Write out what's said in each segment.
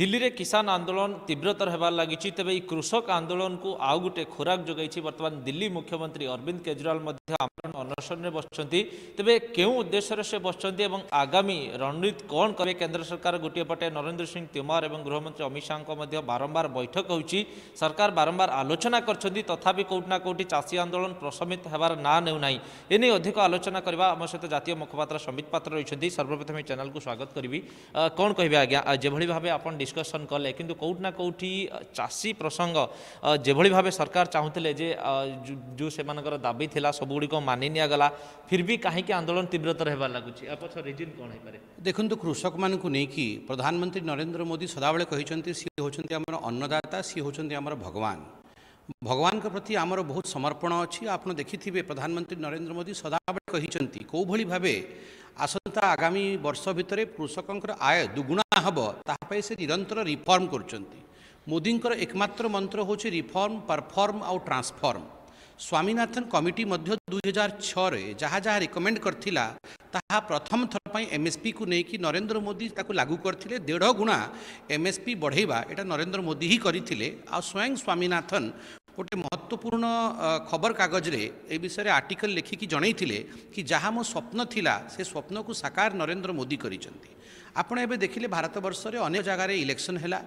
দিল্লিরে কিষান আন্দোলন তীব্রতর হবার লাগিছি তবে এই কৃষক আন্দোলন কু আউ গোটে খোরাক যোগাইছি বর্তমান দিল্লি মুখ্যমন্ত্রী অরবিন্দ কেজরিওয়াল মধ্যে আন্দোলন অনশনে বসছেন তবে কেউ উদ্দেশ্যে সে বসছেন এবং আগামী রণনীতি কণ করবে কেন্দ্র সরকার গোটিয়ে পটে নরেন্দ্র সিং তোমার এবং গৃহমন্ত্রী অমিত শাহঙ্ক মধ্যে বারম্বার বৈঠক হচ্ছে সরকার বারম্বার আলোচনা করছেন তথাপি কোটি না কোটি চাষী আন্দোলন প্রশমিত হবার না নেউ না এনে অধিক আলোচনা করা আমার সহ জাতীয় মুখপাত্র সম্বিত পাত্র রয়েছেন সর্বপ্রথমে চ্যানেলকে স্বাগত করবি কণ কহবে আজ্ঞা যেভাবে ভাবে আপনার ଆପଣ ଡିସ୍କସନ୍ କଲେ କିନ୍ତୁ କେଉଁଠି ନା କେଉଁଠି ଚାଷୀ ପ୍ରସଙ୍ଗ ଯେଭଳି ଭାବେ ସରକାର ଚାହୁଁଥିଲେ ଯେ ଯେଉଁ ସେମାନଙ୍କର ଦାବି ଥିଲା ସବୁଗୁଡ଼ିକ ମାନି ନିଆଗଲା ଫିର୍ ବି କାହିଁକି ଆନ୍ଦୋଳନ ତୀବ୍ରତର ହେବାର ଲାଗୁଛି ଆ ପଛ ରିଜିନ୍ କ'ଣ ହେଇପାରେ ଦେଖନ୍ତୁ କୃଷକମାନଙ୍କୁ ନେଇକି ପ୍ରଧାନମନ୍ତ୍ରୀ ନରେନ୍ଦ୍ର ମୋଦି ସଦାବେଳେ କହିଛନ୍ତି ସିଏ ହେଉଛନ୍ତି ଆମର ଅନ୍ନଦାତା ସିଏ ହେଉଛନ୍ତି ଆମର ଭଗବାନ ଭଗବାନଙ୍କ ପ୍ରତି ଆମର ବହୁତ ସମର୍ପଣ ଅଛି ଆପଣ ଦେଖିଥିବେ ପ୍ରଧାନମନ୍ତ୍ରୀ ନରେନ୍ଦ୍ର ମୋଦି ସଦାବେଳେ କହିଛନ୍ତି କେଉଁଭଳି ଭାବେ ଆସନ୍ତା ଆଗାମୀ ବର୍ଷ ଭିତରେ କୃଷକଙ୍କର ଆୟ ଦୁଗୁଣା ହେବ ତାହା ପାଇଁ ସେ ନିରନ୍ତର ରିଫର୍ମ କରୁଛନ୍ତି ମୋଦିଙ୍କର ଏକମାତ୍ର ମନ୍ତ୍ର ହେଉଛି ରିଫର୍ମ ପରଫର୍ମ ଆଉ ଟ୍ରାନ୍ସଫର୍ମ ସ୍ୱାମୀନାଥନ କମିଟି ମଧ୍ୟ ଦୁଇହଜାର ଛଅରେ ଯାହା ଯାହା ରିକମେଣ୍ଡ କରିଥିଲା ତାହା ପ୍ରଥମ ଥର ପାଇଁ ଏମ୍ଏସ୍ପିକୁ ନେଇକି ନରେନ୍ଦ୍ର ମୋଦି ତାକୁ ଲାଗୁ କରିଥିଲେ ଦେଢ଼ ଗୁଣା ଏମ୍ଏସ୍ପି ବଢ଼େଇବା ଏଇଟା ନରେନ୍ଦ୍ର ମୋଦି ହିଁ କରିଥିଲେ ଆଉ ସ୍ୱୟଂ ସ୍ୱାମୀନାଥନ ଗୋଟେ ମହତ୍ତ୍ୱପୂର୍ଣ୍ଣ ଖବରକାଗଜରେ ଏ ବିଷୟରେ ଆର୍ଟିକଲ୍ ଲେଖିକି ଜଣାଇଥିଲେ କି ଯାହା ମୋ ସ୍ୱପ୍ନ ଥିଲା ସେ ସ୍ୱପ୍ନକୁ ସାକାର ନରେନ୍ଦ୍ର ମୋଦି କରିଛନ୍ତି ଆପଣ ଏବେ ଦେଖିଲେ ଭାରତବର୍ଷରେ ଅନ୍ୟ ଜାଗାରେ ଇଲେକ୍ସନ୍ ହେଲା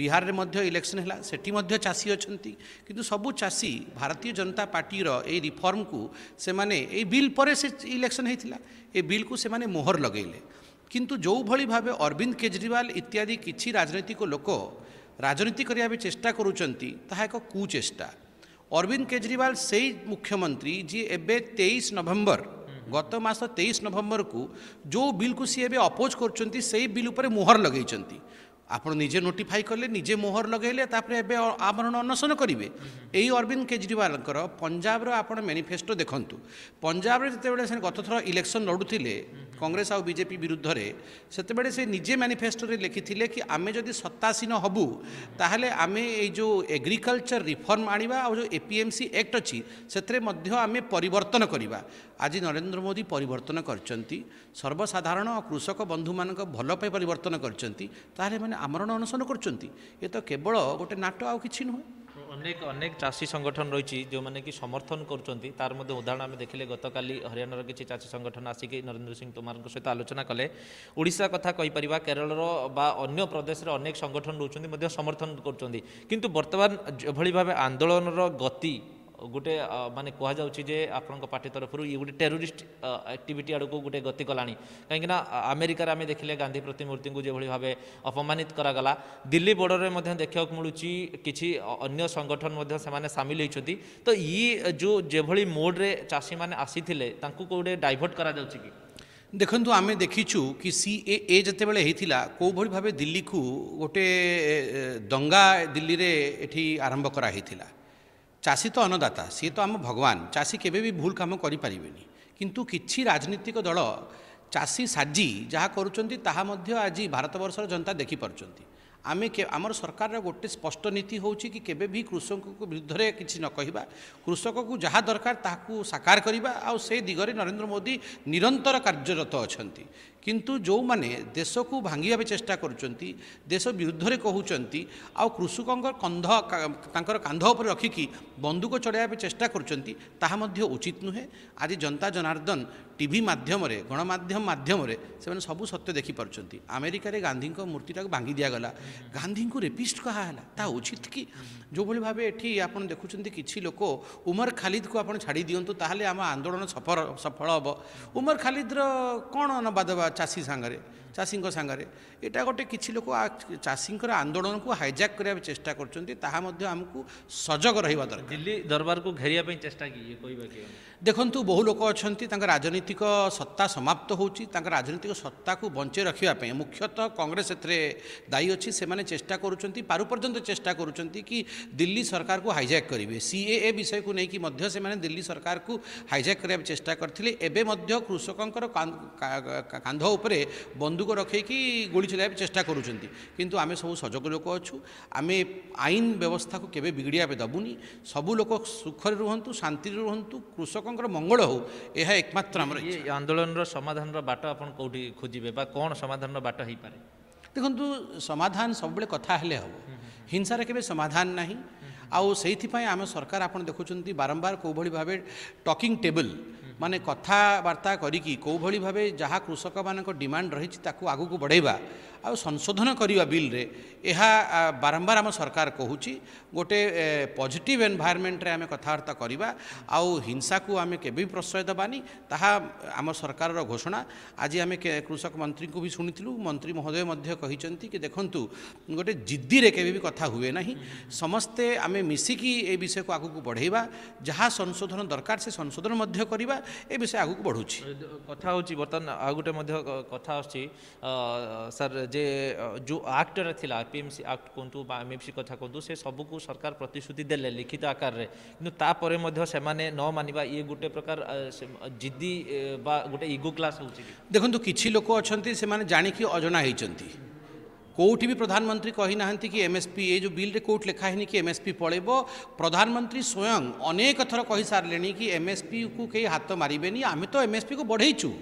ବିହାରରେ ମଧ୍ୟ ଇଲେକ୍ସନ୍ ହେଲା ସେଠି ମଧ୍ୟ ଚାଷୀ ଅଛନ୍ତି କିନ୍ତୁ ସବୁ ଚାଷୀ ଭାରତୀୟ ଜନତା ପାର୍ଟିର ଏଇ ରିଫର୍ମକୁ ସେମାନେ ଏଇ ବିଲ୍ ପରେ ସେ ଇଲେକ୍ସନ୍ ହେଇଥିଲା ଏ ବିଲ୍କୁ ସେମାନେ ମୋହର ଲଗାଇଲେ କିନ୍ତୁ ଯେଉଁଭଳି ଭାବେ ଅରବିନ୍ଦ କେଜରିୱାଲ ଇତ୍ୟାଦି କିଛି ରାଜନୈତିକ ଲୋକ ରାଜନୀତି କରିବା ପାଇଁ ଚେଷ୍ଟା କରୁଛନ୍ତି ତାହା ଏକ କୁଚେଷ୍ଟା ଅରବିନ୍ଦ କେଜରିୱାଲ ସେଇ ମୁଖ୍ୟମନ୍ତ୍ରୀ ଯିଏ ଏବେ ତେଇଶ ନଭେମ୍ବର ଗତ ମାସ ତେଇଶ ନଭେମ୍ବରକୁ ଯେଉଁ ବିଲ୍କୁ ସିଏ ଏବେ ଅପୋଜ୍ କରୁଛନ୍ତି ସେଇ ବିଲ୍ ଉପରେ ମୋହର ଲଗାଇଛନ୍ତି ଆପଣ ନିଜେ ନୋଟିଫାଇ କଲେ ନିଜେ ମୋହର ଲଗାଇଲେ ତାପରେ ଏବେ ଆବରଣ ଅନଶନ କରିବେ ଏଇ ଅରବିନ୍ଦ କେଜରିୱାଲଙ୍କର ପଞ୍ଜାବର ଆପଣ ମ୍ୟାନିଫେଷ୍ଟୋ ଦେଖନ୍ତୁ ପଞ୍ଜାବରେ ଯେତେବେଳେ ସେ ଗତଥର ଇଲେକ୍ସନ୍ ଲଢ଼ୁଥିଲେ କଂଗ୍ରେସ ଆଉ ବିଜେପି ବିରୁଦ୍ଧରେ ସେତେବେଳେ ସେ ନିଜେ ମ୍ୟାନିଫେଷ୍ଟୋରେ ଲେଖିଥିଲେ କି ଆମେ ଯଦି ସତ୍ତାସୀନ ହେବୁ ତାହେଲେ ଆମେ ଏଇ ଯେଉଁ ଏଗ୍ରିକଲଚର ରିଫର୍ମ ଆଣିବା ଆଉ ଯେଉଁ A P M C act ଅଛି ସେଥିରେ ମଧ୍ୟ ଆମେ ପରିବର୍ତ୍ତନ କରିବା ଆଜି ନରେନ୍ଦ୍ର ମୋଦି ପରିବର୍ତ୍ତନ କରିଛନ୍ତି ସର୍ବସାଧାରଣ କୃଷକ ବନ୍ଧୁମାନଙ୍କ ଭଲ ପାଇଁ ପରିବର୍ତ୍ତନ କରିଛନ୍ତି ତାହେଲେ ମାନେ আমরণ অনশন করছেন এ তো কেবল গোটে নাট আউ কিছু নুহে অনেক অনেক চাষী সংগঠন রয়েছে যে কি সমর্থন করছেন তার মধ্যে উদাহরণ আমি দেখলে গতকাল হরিয়ানার কিছু চাষী সংগঠন আসিকি নরেন্দ্র সিং তোমার সহ আলোচনা কলে ওড়শা কথা কইপারা কেরলর বা অন্য প্রদেশের অনেক সংগঠন রয়েছেন সমর্থন করছেন কিন্তু বর্তমান যেভাবে ভাবে আন্দোলনর গতি ଗୋଟେ ମାନେ କୁହାଯାଉଛି ଯେ ଆପଣଙ୍କ ପାର୍ଟି ତରଫରୁ ଇଏ ଗୋଟେ ଟେରୋରିଷ୍ଟ ଆକ୍ଟିଭିଟି ଆଡ଼କୁ ଗୋଟେ ଗତି କଲାଣି କାହିଁକିନା ଆମେରିକାରେ ଆମେ ଦେଖିଲେ ଗାନ୍ଧୀ ପ୍ରତିମୂର୍ତ୍ତିଙ୍କୁ ଯେଭଳି ଭାବେ ଅପମାନିତ କରାଗଲା ଦିଲ୍ଲୀ ବୋର୍ଡ଼ରରେ ମଧ୍ୟ ଦେଖିବାକୁ ମିଳୁଛି କିଛି ଅନ୍ୟ ସଂଗଠନ ମଧ୍ୟ ସେମାନେ ସାମିଲ ହୋଇଛନ୍ତି ତ ଇଏ ଯେଉଁ ଯେଭଳି ମୋଡ଼ରେ ଚାଷୀମାନେ ଆସିଥିଲେ ତାଙ୍କୁ କେଉଁଠି ଡାଇଭର୍ଟ କରାଯାଉଛି କି ଦେଖନ୍ତୁ ଆମେ ଦେଖିଛୁ କି ସି ଏ ଏ ଯେତେବେଳେ ହେଇଥିଲା କେଉଁଭଳି ଭାବେ ଦିଲ୍ଲୀକୁ ଗୋଟେ ଦଙ୍ଗା ଦିଲ୍ଲୀରେ ଏଠି ଆରମ୍ଭ କରାହେଇଥିଲା ଚାଷୀ ତ ଅନ୍ନଦାତା ସିଏ ତ ଆମ ଭଗବାନ ଚାଷୀ କେବେ ବି ଭୁଲ କାମ କରିପାରିବେନି କିନ୍ତୁ କିଛି ରାଜନୈତିକ ଦଳ ଚାଷୀ ସାଜି ଯାହା କରୁଛନ୍ତି ତାହା ମଧ୍ୟ ଆଜି ଭାରତବର୍ଷର ଜନତା ଦେଖିପାରୁଛନ୍ତି ଆମେ ଆମର ସରକାରର ଗୋଟେ ସ୍ପଷ୍ଟ ନୀତି ହେଉଛି କି କେବେ ବି କୃଷକଙ୍କ ବିରୁଦ୍ଧରେ କିଛି ନ କହିବା କୃଷକକୁ ଯାହା ଦରକାର ତାହାକୁ ସାକାର କରିବା ଆଉ ସେ ଦିଗରେ ନରେନ୍ଦ୍ର ମୋଦି ନିରନ୍ତର କାର୍ଯ୍ୟରତ ଅଛନ୍ତି କିନ୍ତୁ ଯେଉଁମାନେ ଦେଶକୁ ଭାଙ୍ଗିବା ପାଇଁ ଚେଷ୍ଟା କରୁଛନ୍ତି ଦେଶ ବିରୁଦ୍ଧରେ କହୁଛନ୍ତି ଆଉ କୃଷକଙ୍କ କନ୍ଧ ତାଙ୍କର କାନ୍ଧ ଉପରେ ରଖିକି ବନ୍ଧୁକ ଚଢ଼ାଇବା ପାଇଁ ଚେଷ୍ଟା କରୁଛନ୍ତି ତାହା ମଧ୍ୟ ଉଚିତ ନୁହେଁ ଆଜି ଜନତା ଜନାର୍ଦ୍ଦନ ଟିଭି ମାଧ୍ୟମରେ ଗଣମାଧ୍ୟମ ମାଧ୍ୟମରେ ସେମାନେ ସବୁ ସତ୍ୟ ଦେଖିପାରୁଛନ୍ତି ଆମେରିକାରେ ଗାନ୍ଧୀଙ୍କ ମୂର୍ତ୍ତିଟାକୁ ଭାଙ୍ଗି ଦିଆଗଲା ଗାନ୍ଧୀଙ୍କୁ ରେପିଷ୍ଟ କୁହାହେଲା ତା ଉଚିତ କି ଯେଉଁଭଳି ଭାବେ ଏଠି ଆପଣ ଦେଖୁଛନ୍ତି କିଛି ଲୋକ ଉମର ଖାଲିଦକୁ ଆପଣ ଛାଡ଼ି ଦିଅନ୍ତୁ ତାହେଲେ ଆମ ଆନ୍ଦୋଳନ ସଫଳ ସଫଳ ହେବ ଉମର ଖାଲିଦର କ'ଣ ନେବା ଦେବା ଚାଷୀ ସାଙ୍ଗରେ ଚାଷୀଙ୍କ ସାଙ୍ଗରେ ଏଇଟା ଗୋଟେ କିଛି ଲୋକ ଚାଷୀଙ୍କର ଆନ୍ଦୋଳନକୁ ହାଇଜାକ୍ କରିବା ପାଇଁ ଚେଷ୍ଟା କରୁଛନ୍ତି ତାହା ମଧ୍ୟ ଆମକୁ ସଜଗ ରହିବା ଦରକାର ଦିଲ୍ଲୀ ଦରବାରକୁ ଘେରିବା ପାଇଁ ଚେଷ୍ଟା କି କହିବା କି ଦେଖନ୍ତୁ ବହୁ ଲୋକ ଅଛନ୍ତି ତାଙ୍କ ରାଜନୈତିକ ସତ୍ତା ସମାପ୍ତ ହେଉଛି ତାଙ୍କ ରାଜନୈତିକ ସତ୍ତାକୁ ବଞ୍ଚେଇ ରଖିବା ପାଇଁ ମୁଖ୍ୟତଃ କଂଗ୍ରେସ ଏଥିରେ ଦାୟୀ ଅଛି ସେମାନେ ଚେଷ୍ଟା କରୁଛନ୍ତି ପାରୁପର୍ଯ୍ୟନ୍ତ ଚେଷ୍ଟା କରୁଛନ୍ତି କି ଦିଲ୍ଲୀ ସରକାରକୁ ହାଇଜାକ୍ କରିବେ ସିଏଏ ବିଷୟକୁ ନେଇକି ମଧ୍ୟ ସେମାନେ ଦିଲ୍ଲୀ ସରକାରକୁ ହାଇଜାକ୍ କରିବାକୁ ଚେଷ୍ଟା କରିଥିଲେ ଏବେ ମଧ୍ୟ କୃଷକଙ୍କର କାନ୍ଧ ଉପରେ ବନ୍ଧୁକ ରଖେଇକି ଗୁଳି ଚଲାଇବାକୁ ଚେଷ୍ଟା କରୁଛନ୍ତି କିନ୍ତୁ ଆମେ ସବୁ ସଜଗ ଲୋକ ଅଛୁ ଆମେ ଆଇନ ବ୍ୟବସ୍ଥାକୁ କେବେ ବିଗିଡ଼ିବା ପାଇଁ ଦେବୁନି ସବୁ ଲୋକ ସୁଖରେ ରୁହନ୍ତୁ ଶାନ୍ତିରେ ରୁହନ୍ତୁ କୃଷକଙ୍କର ମଙ୍ଗଳ ହେଉ ଏହା ଏକମାତ୍ର ଆମର ଆନ୍ଦୋଳନର ସମାଧାନର ବାଟ ଆପଣ କେଉଁଠି ଖୋଜିବେ ବା କ'ଣ ସମାଧାନର ବାଟ ହେଇପାରେ ଦେଖନ୍ତୁ ସମାଧାନ ସବୁବେଳେ କଥା ହେଲେ ହେବ ହିଂସାରେ କେବେ ସମାଧାନ ନାହିଁ ଆଉ ସେଇଥିପାଇଁ ଆମ ସରକାର ଆପଣ ଦେଖୁଛନ୍ତି ବାରମ୍ବାର କେଉଁଭଳି ଭାବେ ଟକିଂ ଟେବୁଲ୍ ମାନେ କଥାବାର୍ତ୍ତା କରିକି କେଉଁଭଳି ଭାବେ ଯାହା କୃଷକମାନଙ୍କ ଡିମାଣ୍ଡ ରହିଛି ତାକୁ ଆଗକୁ ବଢ଼ାଇବା ଆଉ ସଂଶୋଧନ କରିବା ବିଲ୍ରେ ଏହା ବାରମ୍ବାର ଆମ ସରକାର କହୁଛି ଗୋଟେ ପଜିଟିଭ୍ ଏନ୍ଭାରମେଣ୍ଟରେ ଆମେ କଥାବାର୍ତ୍ତା କରିବା ଆଉ ହିଂସାକୁ ଆମେ କେବେ ବି ପ୍ରଶ୍ରୟ ଦେବାନି ତାହା ଆମ ସରକାରର ଘୋଷଣା ଆଜି ଆମେ କୃଷକ ମନ୍ତ୍ରୀଙ୍କୁ ବି ଶୁଣିଥିଲୁ ମନ୍ତ୍ରୀ ମହୋଦୟ ମଧ୍ୟ କହିଛନ୍ତି କି ଦେଖନ୍ତୁ ଗୋଟେ ଜିଦ୍ଦିରେ କେବେ ବି କଥା ହୁଏ ନାହିଁ ସମସ୍ତେ ଆମେ ମିଶିକି ଏ ବିଷୟକୁ ଆଗକୁ ବଢ଼େଇବା ଯାହା ସଂଶୋଧନ ଦରକାର ସେ ସଂଶୋଧନ ମଧ୍ୟ କରିବା ଏ ବିଷୟ ଆଗକୁ ବଢ଼ୁଛି କଥା ହେଉଛି ବର୍ତ୍ତମାନ ଆଉ ଗୋଟେ ମଧ୍ୟ କଥା ଆସୁଛି ସାର୍ जे जो आक्टर थी पीएमसी आक्ट कहतु एम एफ सी कथा कहतु से सबको सरकार प्रतिश्रुति दे लिखित आकार में कि न मानवा ये गोटे प्रकार जिदी बा गोटे इगो क्लास हो देखु किसी लोक अच्छा से जाणी अजना होती कौटि भी प्रधानमंत्री कही ना कि एमएसपी ये जो बिल रे कौट लिखा है कि एमएसपी पल प्रधानमंत्री स्वयं अनेक थर कही सारे कि एमएसपी को कई हाथ मारे नहीं आम तो एमएसपी को बढ़ेचू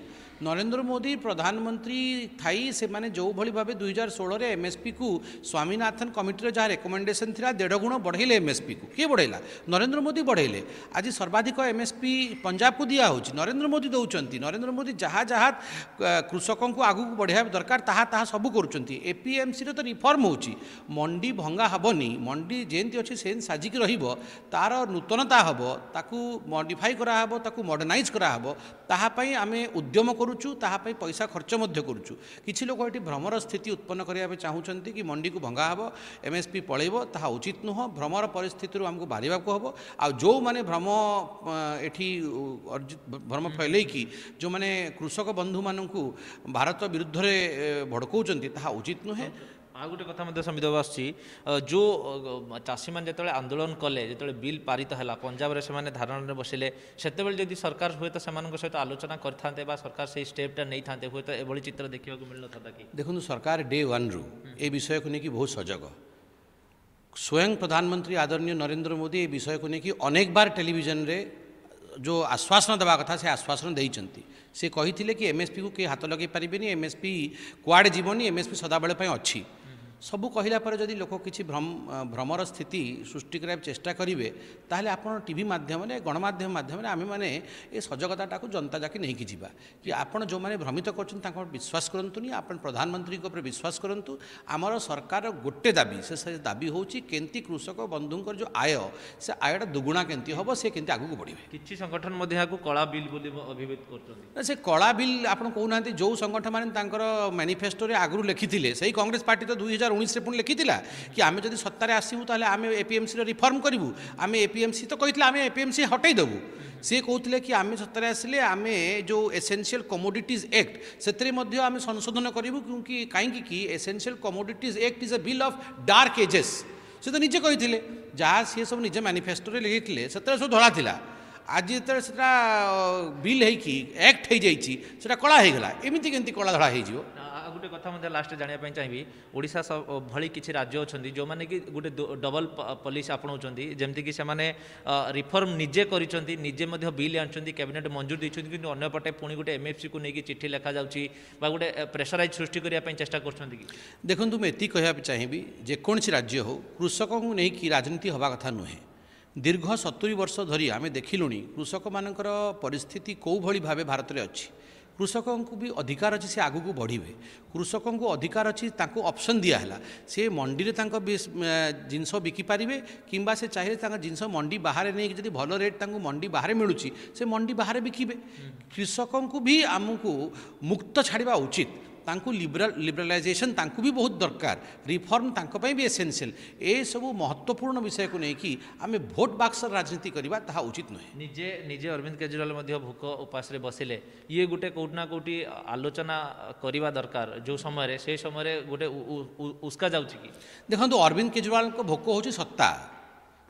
নরেন্দ্র মোদি প্রধানমন্ত্রী থাই সে মানে যেভাবে ভাবে দুই হাজার ষোলরে এমএসপি কু স্বামীনাথন কমিটির যা রেকমেন্ডেসন লা দেড় গুণ বড়াইলে এমএসপি কু কে বড়াইলা নরেন্দ্র মোদি বড়াইলে আজ সর্বাধিক এমএসপি পঞ্জাবকু দিয়া হচ্ছে নরেন্দ্র মোদি দৌঁচ নরেন্দ্র মোদি যা যা কৃষকঙ্কু আগুক বড়াই দরকার তাহা তাহা সবু করছেন এপিএমসির তো রিফর্ম হচ্ছে মন্ডি ভঙ্গা হবনি মন্ডি যেমতি অছে সে সাজিকি রহব তার নূতনতা হব তাকু মডিফাই করা হব তাকু মডর্নাইজ করা হব তাহা পাই আমি উদ্যম করু କରୁଛୁ ତାହା ପାଇଁ ପଇସା ଖର୍ଚ୍ଚ ମଧ୍ୟ କରୁଛୁ କିଛି ଲୋକ ଏଠି ଭ୍ରମର ସ୍ଥିତି ଉତ୍ପନ୍ନ କରିବା ପାଇଁ ଚାହୁଁଛନ୍ତି କି ମଣ୍ଡିକୁ ଭଙ୍ଗା ହେବ ଏମ୍ଏସ୍ପି ପଳେଇବ ତାହା ଉଚିତ ନୁହଁ ଭ୍ରମର ପରିସ୍ଥିତିରୁ ଆମକୁ ବାହାରିବାକୁ ହେବ ଆଉ ଯେଉଁମାନେ ଭ୍ରମ ଏଠି ଭ୍ରମ ଫୈଲେଇକି ଯେଉଁମାନେ କୃଷକ ବନ୍ଧୁମାନଙ୍କୁ ଭାରତ ବିରୁଦ୍ଧରେ ଭଡ଼କଉଛନ୍ତି ତାହା ଉଚିତ ନୁହେଁ ଆଉ ଗୋଟେ କଥା ମଧ୍ୟ ସମିତ ବାବୁ ଆସୁଛି ଯେଉଁ ଚାଷୀମାନେ ଯେତେବେଳେ ଆନ୍ଦୋଳନ କଲେ ଯେତେବେଳେ ବିଲ୍ ପାରିତ ହେଲା ପଞ୍ଜାବରେ ସେମାନେ ଧାରଣାରେ ବସିଲେ ସେତେବେଳେ ଯଦି ସରକାର ହୁଏତ ସେମାନଙ୍କ ସହିତ ଆଲୋଚନା କରିଥାନ୍ତେ ବା ସରକାର ସେହି ଷ୍ଟେପ୍ଟା ନେଇଥାନ୍ତେ ହୁଏତ ଏଭଳି ଚିତ୍ର ଦେଖିବାକୁ ମିଳିନଥାନ୍ତା କି ଦେଖନ୍ତୁ ସରକାର ଡେ ୱାନ୍ରୁ ଏ ବିଷୟକୁ ନେଇକି ବହୁତ ସଜଗ ସ୍ୱୟଂ ପ୍ରଧାନମନ୍ତ୍ରୀ ଆଦରଣୀୟ ନରେନ୍ଦ୍ର ମୋଦି ଏ ବିଷୟକୁ ନେଇକି ଅନେକ ବାର ଟେଲିଭିଜନରେ ଯେଉଁ ଆଶ୍ୱାସନ ଦେବା କଥା ସେ ଆଶ୍ୱାସନ ଦେଇଛନ୍ତି ସେ କହିଥିଲେ କି ଏମ୍ଏସ୍ପିକୁ କେହି ହାତ ଲଗାଇ ପାରିବେନି ଏମ୍ଏସ୍ପି କୁଆଡ଼େ ଯିବନି ଏମ୍ଏସ୍ପି ସଦାବେଳେ ପାଇଁ ଅଛି ସବୁ କହିଲା ପରେ ଯଦି ଲୋକ କିଛି ଭ୍ରମର ସ୍ଥିତି ସୃଷ୍ଟି କରିବାକୁ ଚେଷ୍ଟା କରିବେ ତାହେଲେ ଆପଣ ଟିଭି ମାଧ୍ୟମରେ ଗଣମାଧ୍ୟମ ମାଧ୍ୟମରେ ଆମେମାନେ ଏ ସଜଗତାଟାକୁ ଜନତା ଯାକେ ନେଇକି ଯିବା କି ଆପଣ ଯେଉଁମାନେ ଭ୍ରମିତ କରୁଛନ୍ତି ତାଙ୍କ ବିଶ୍ୱାସ କରନ୍ତୁନି ଆପଣ ପ୍ରଧାନମନ୍ତ୍ରୀଙ୍କ ଉପରେ ବିଶ୍ୱାସ କରନ୍ତୁ ଆମର ସରକାର ଗୋଟେ ଦାବି ସେ ସେ ଦାବି ହେଉଛି କେମିତି କୃଷକ ବନ୍ଧୁଙ୍କର ଯେଉଁ ଆୟ ସେ ଆୟଟା ଦୁଗୁଣା କେମିତି ହେବ ସେ କେମିତି ଆଗକୁ ବଢ଼ିବେ କିଛି ସଂଗଠନ ମଧ୍ୟ ଏହାକୁ କଳା ବିଲ୍ ବୋଲି ଅଭିଭୂତ କରୁଛନ୍ତି ନା ସେ କଳା ବିଲ୍ ଆପଣ କହୁନାହାନ୍ତି ଯେଉଁ ସଂଗଠନମାନେ ତାଙ୍କର ମ୍ୟାନିଫେଷ୍ଟୋରେ ଆଗରୁ ଲେଖିଥିଲେ ସେଇ କଂଗ୍ରେସ ପାର୍ଟି ତ ଦୁଇ ହଜାର हजार उन्नीस पुणी लिखी कि आम जब सतार आसबू तो आम एपीएमसी रिफर्म करूँ आम एपीएमसी तो कही आम एपीएमसी हटईदेबू सी कहते कि आम सतार आसे आम जो एसेनसीयल कमोडिटीज एक्ट से आम संशोधन करूँ क्योंकि कहीं essential commodities act is a bill of dark ages से तो निजे जहाँ सी सब निजे मानिफेस्टो लिखी से सब धरा ଆଜି ଯେତେବେଳେ ସେଟା ବିଲ୍ ହେଇକି ଆକ୍ଟ ହେଇଯାଇଛି ସେଟା କଳା ହେଇଗଲା ଏମିତି କେମିତି କଳା ଧଳା ହେଇଯିବ ଆଉ ଗୋଟେ କଥା ମଧ୍ୟ ଲାଷ୍ଟ ଜାଣିବା ପାଇଁ ଚାହିଁବି ଓଡ଼ିଶା ଭଳି କିଛି ରାଜ୍ୟ ଅଛନ୍ତି ଯେଉଁମାନେ କି ଗୋଟେ ଡବଲ ପଲିସି ଆପଣାଉଛନ୍ତି ଯେମିତିକି ସେମାନେ ରିଫର୍ମ ନିଜେ କରିଛନ୍ତି ନିଜେ ମଧ୍ୟ ବିଲ୍ ଆଣିଛନ୍ତି କ୍ୟାବିନେଟ୍ ମଞ୍ଜୁର ଦେଇଛନ୍ତି କିନ୍ତୁ ଅନ୍ୟପଟେ ପୁଣି ଗୋଟେ ଏମ୍ଏଫ୍ସିକୁ ନେଇକି ଚିଠି ଲେଖାଯାଉଛି ବା ଗୋଟେ ପ୍ରେସରାଇଜ୍ ସୃଷ୍ଟି କରିବା ପାଇଁ ଚେଷ୍ଟା କରୁଛନ୍ତି କି ଦେଖନ୍ତୁ ମୁଁ ଏତିକି କହିବାକୁ ଚାହିଁବି ଯେକୌଣସି ରାଜ୍ୟ ହେଉ କୃଷକଙ୍କୁ ନେଇକି ରାଜନୀତି ହେବା କଥା ନୁହେଁ ଦୀର୍ଘ ସତୁରି ବର୍ଷ ଧରି ଆମେ ଦେଖିଲୁଣି କୃଷକମାନଙ୍କର ପରିସ୍ଥିତି କେଉଁଭଳି ଭାବେ ଭାରତରେ ଅଛି କୃଷକଙ୍କୁ ବି ଅଧିକାର ଅଛି ସେ ଆଗକୁ ବଢ଼ିବେ କୃଷକଙ୍କୁ ଅଧିକାର ଅଛି ତାଙ୍କୁ ଅପସନ୍ ଦିଆହେଲା ସେ ମଣ୍ଡିରେ ତାଙ୍କ ଜିନିଷ ବିକିପାରିବେ କିମ୍ବା ସେ ଚାହିଁଲେ ତାଙ୍କ ଜିନିଷ ମଣ୍ଡି ବାହାରେ ନେଇକି ଯଦି ଭଲ ରେଟ୍ ତାଙ୍କୁ ମଣ୍ଡି ବାହାରେ ମିଳୁଛି ସେ ମଣ୍ଡି ବାହାରେ ବିକିବେ କୃଷକଙ୍କୁ ବି ଆମକୁ ମୁକ୍ତ ଛାଡ଼ିବା ଉଚିତ ତାଙ୍କୁ ଲିବରାଲ ଲିବରାଲାଇଜେସନ୍ ତାଙ୍କୁ ବି ବହୁତ ଦରକାର ରିଫର୍ମ ତାଙ୍କ ପାଇଁ ବି ଏସେନ୍ସିଆଲ୍ ଏସବୁ ମହତ୍ତ୍ୱପୂର୍ଣ୍ଣ ବିଷୟକୁ ନେଇକି ଆମେ ଭୋଟ ବାକ୍ସର ରାଜନୀତି କରିବା ତାହା ଉଚିତ ନୁହେଁ ନିଜେ ନିଜେ ଅରବିନ୍ଦ କେଜରିୱାଲ ମଧ୍ୟ ଭୋକ ଉପାସରେ ବସିଲେ ଇଏ ଗୋଟେ କେଉଁଠି ନା କେଉଁଠି ଆଲୋଚନା କରିବା ଦରକାର ଯେଉଁ ସମୟରେ সেই ସମୟରେ ଗୋଟେ ଉସ୍କା ଯାଉଛି କି ଦେଖନ୍ତୁ ଅରବିନ୍ଦ କେଜରିୱାଲଙ୍କ ଭୋକ ହେଉଛି ସତ୍ତା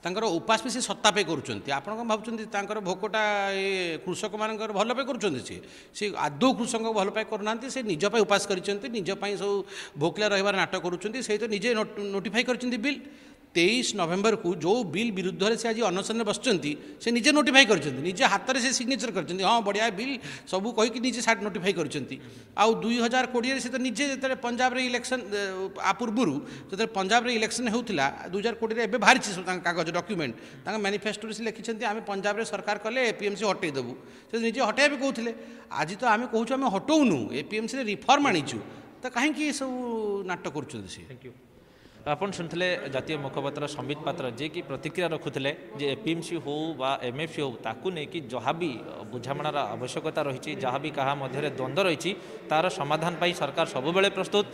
ତାଙ୍କର ଉପାସ ବି ସେ ସତ୍ତା ପାଇଁ କରୁଛନ୍ତି ଆପଣ କ'ଣ ଭାବୁଛନ୍ତି ତାଙ୍କର ଭୋକଟା ଏ କୃଷକମାନଙ୍କର ଭଲ ପାଇଁ କରୁଛନ୍ତି ସିଏ ସେ ଆଦୌ କୃଷକଙ୍କୁ ଭଲ ପାଇଁ କରୁନାହାନ୍ତି ସେ ନିଜ ପାଇଁ ଉପାସ କରିଛନ୍ତି ନିଜ ପାଇଁ ସବୁ ଭୋକିଲା ରହିବାର ନାଟକ କରୁଛନ୍ତି ସେହିତ ନିଜେ ନୋଟିଫାଇ କରିଛନ୍ତି ବିଲ୍ তেইশ নভেম্বর কু যে বিল বিধরে সে আজ অনশনে বসছেন সে নিজে নোটিফাই করছেন নিজ হাতের সে সিগনেচর করছেন হ্যাঁ বড়িয়া বিল সবু কী নিজে সাট নোটিফাই করছেন আউ দুই হাজার কোড়িয়ে সে তো নিজে যেত পঞ্জাবের ইলেকশন আ পূর্বর যেত পঞ্জাবের ইলেকশন হেউলা দুই হাজার কোড়িয়ে এবে বাহারি কাগজ ডকুমেন্ট তাঁর ম্যানিফেস্টোরে সে লিখিছেন আমি পঞ্জাবের সরকার কলে এপিএমসি হটাই দেবু সে নিজে হটাইবে কৌলে আজ তো আমি কৌছু আমি হটাউনু এপিএমসি রিফর্ম আনিছু তো কী সব নাটক করছেন সে থ্যাংক ইউ ଆପଣ ଶୁଣିଥିଲେ ଜାତୀୟ ମୁଖପାତ୍ର ସମ୍ବିତ ପାତ୍ର ଯିଏକି ପ୍ରତିକ୍ରିୟା ରଖୁଥିଲେ ଯେ ଏପିଏମ୍ସି ହେଉ ବା ଏମ୍ଏଫ୍ସି ହେଉ ତାକୁ ନେଇକି ଯାହା ବି ବୁଝାମଣାର ଆବଶ୍ୟକତା ରହିଛି ଯାହା ବି କାହା ମଧ୍ୟରେ ଦ୍ୱନ୍ଦ୍ୱ ରହିଛି ତା'ର ସମାଧାନ ପାଇଁ ସରକାର ସବୁବେଳେ ପ୍ରସ୍ତୁତ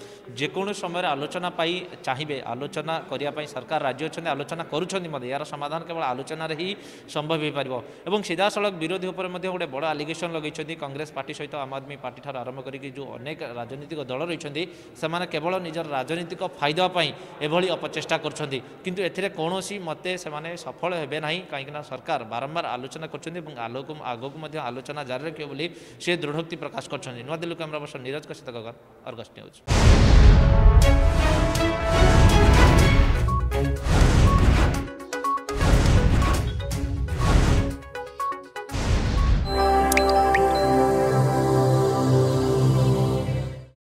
ଯେକୌଣସି ସମୟରେ ଆଲୋଚନା ପାଇଁ ଚାହିଁବେ ଆଲୋଚନା କରିବା ପାଇଁ ସରକାର ରାଜି ଅଛନ୍ତି ଆଲୋଚନା କରୁଛନ୍ତି ମଧ୍ୟ ଏହାର ସମାଧାନ କେବଳ ଆଲୋଚନାରେ ହିଁ ସମ୍ଭବ ହୋଇପାରିବ ଏବଂ ସିଧାସଳଖ ବିରୋଧୀ ଉପରେ ମଧ୍ୟ ଗୋଟେ ବଡ଼ ଆଲିଗେସନ୍ ଲଗାଇଛନ୍ତି କଂଗ୍ରେସ ପାର୍ଟି ସହିତ ଆମ୍ ଆଦମୀ ପାର୍ଟିଠାରୁ ଆରମ୍ଭ କରିକି ଯେଉଁ ଅନେକ ରାଜନୈତିକ ଦଳ ରହିଛନ୍ତି ସେମାନେ କେବଳ ନିଜର ରାଜନୈତିକ ଫାଇଦା ପାଇଁ ଏଭଳି ଅପଚେଷ୍ଟା କରୁଛନ୍ତି କିନ୍ତୁ ଏଥିରେ କୌଣସି ମତେ ସେମାନେ ସଫଳ ହେବେ ନାହିଁ କାହିଁକିନା ସରକାର ବାରମ୍ବାର ଆଲୋଚନା କରୁଛନ୍ତି ଏବଂ ଆଲୋକ ଆଗକୁ ମଧ୍ୟ ଆଲୋଚନା ଜାରି ରଖିବେ ବୋଲି ସେ ଦୃଢ଼ୋକ୍ତି ପ୍ରକାଶ କରିଛନ୍ତି New Delhi camera person Niraj Kashyap Gagan Argus news